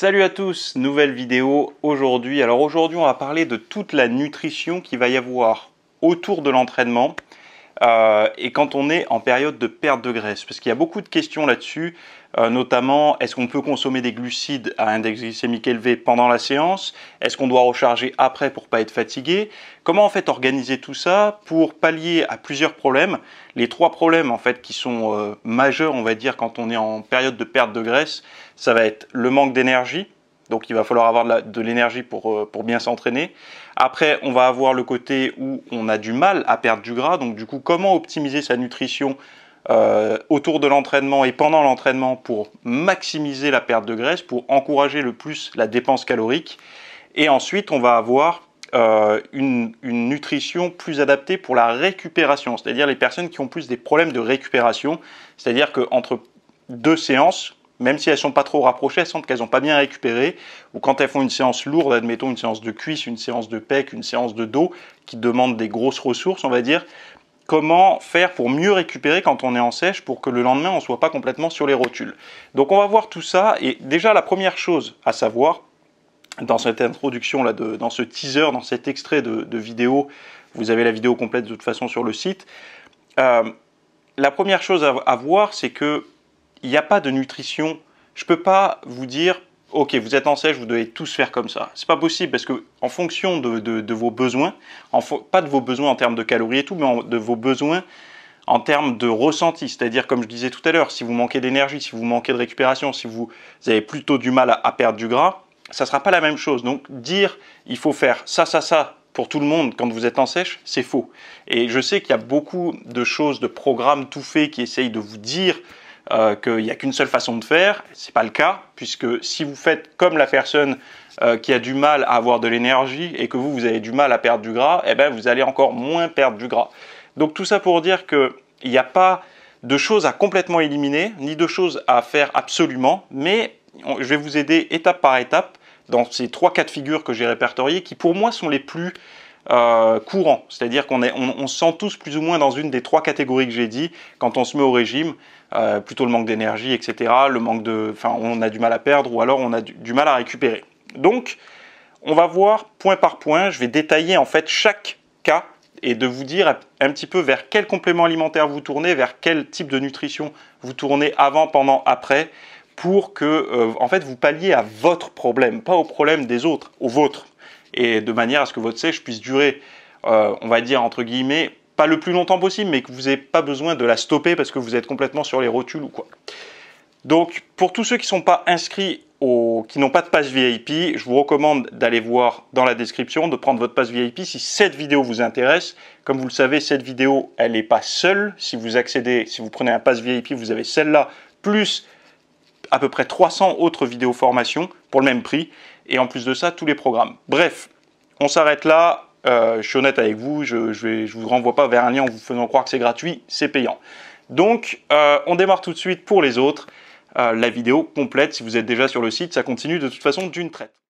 Salut à tous, nouvelle vidéo aujourd'hui. Alors aujourd'hui on va parler de toute la nutrition qu'il va y avoir autour de l'entraînement euh, et quand on est en période de perte de graisse. Parce qu'il y a beaucoup de questions là-dessus. Euh, notamment est-ce qu'on peut consommer des glucides à index glycémique élevé pendant la séance Est-ce qu'on doit recharger après pour pas être fatigué Comment en fait organiser tout ça pour pallier à plusieurs problèmes Les trois problèmes en fait qui sont euh, majeurs, on va dire, quand on est en période de perte de graisse, ça va être le manque d'énergie, donc il va falloir avoir de l'énergie euh, pour, bien s'entraîner. Après, on va avoir le côté où on a du mal à perdre du gras. Donc du coup, comment optimiser sa nutrition euh, autour de l'entraînement et pendant l'entraînement pour maximiser la perte de graisse, pour encourager le plus la dépense calorique. Et ensuite, on va avoir euh, une, une, nutrition plus adaptée pour la récupération, c'est-à-dire les personnes qui ont plus des problèmes de récupération, c'est-à-dire qu'entre deux séances, même si elles ne sont pas trop rapprochées, elles sentent qu'elles n'ont pas bien récupéré, ou quand elles font une séance lourde, admettons une séance de cuisse, une séance de pec, une séance de dos, qui demande des grosses ressources, on va dire, comment faire pour mieux récupérer quand on est en sèche pour que le lendemain on ne soit pas complètement sur les rotules. Donc on va voir tout ça et déjà la première chose à savoir dans cette introduction là, dans ce teaser, dans cet extrait de, vidéo, vous avez la vidéo complète de toute façon sur le site. Euh, la première chose à, voir, c'est que n'y a pas de nutrition. Je ne peux pas vous dire Ok, vous êtes en sèche, vous devez tous faire comme ça. C'est pas possible parce que en fonction de, vos besoins, pas de vos besoins en termes de calories et tout, mais de vos besoins en termes de ressenti. C'est-à-dire, comme je disais tout à l'heure, si vous manquez d'énergie, si vous manquez de récupération, si vous, avez plutôt du mal à, perdre du gras, ça sera pas la même chose. Donc dire il faut faire ça, ça, ça pour tout le monde quand vous êtes en sèche, c'est faux. Et je sais qu'il y a beaucoup de choses, de programmes tout faits qui essayent de vous dire euh, qu'il n'y a qu'une seule façon de faire. ce n'est pas le cas, puisque si vous faites comme la personne euh, qui a du mal à avoir de l'énergie et que vous, vous avez du mal à perdre du gras, eh ben, vous allez encore moins perdre du gras. Donc tout ça pour dire qu'il n'y a pas de choses à complètement éliminer, ni de choses à faire absolument, mais je vais vous aider étape par étape dans ces trois cas de que j'ai répertoriées, qui pour moi sont les plus euh, courant. C'est-à-dire qu'on est, on, se sent tous plus ou moins dans une des trois catégories que j'ai dit quand on se met au régime. Euh, plutôt le manque d'énergie, etc. Le manque de, enfin, on a du mal à perdre ou alors on a du, mal à récupérer. Donc, on va voir point par point. Je vais détailler en fait chaque cas et de vous dire un petit peu vers quel complément alimentaire vous tournez, vers quel type de nutrition vous tournez avant, pendant, après, pour que euh, en fait vous palliez à votre problème, pas au problème des autres, au vôtre et de manière à ce que votre sèche puisse durer, euh, on va dire entre guillemets, pas le plus longtemps possible, mais que vous n'ayez pas besoin de la stopper parce que vous êtes complètement sur les rotules ou quoi. Donc, pour tous ceux qui ne sont pas inscrits ou qui n'ont pas de passe VIP, je vous recommande d'aller voir dans la description, de prendre votre passe VIP si cette vidéo vous intéresse. Comme vous le savez, cette vidéo, elle n'est pas seule. Si vous accédez, si vous prenez un passe VIP, vous avez celle-là, plus à peu près 300 autres vidéos formations pour le même prix et en plus de ça, tous les programmes. Bref, on s'arrête là. Euh, je suis honnête avec vous, je ne vous renvoie pas vers un lien en vous faisant croire que c'est gratuit, c'est payant. Donc, euh, on démarre tout de suite pour les autres. Euh, la vidéo complète, si vous êtes déjà sur le site, ça continue de toute façon d'une traite.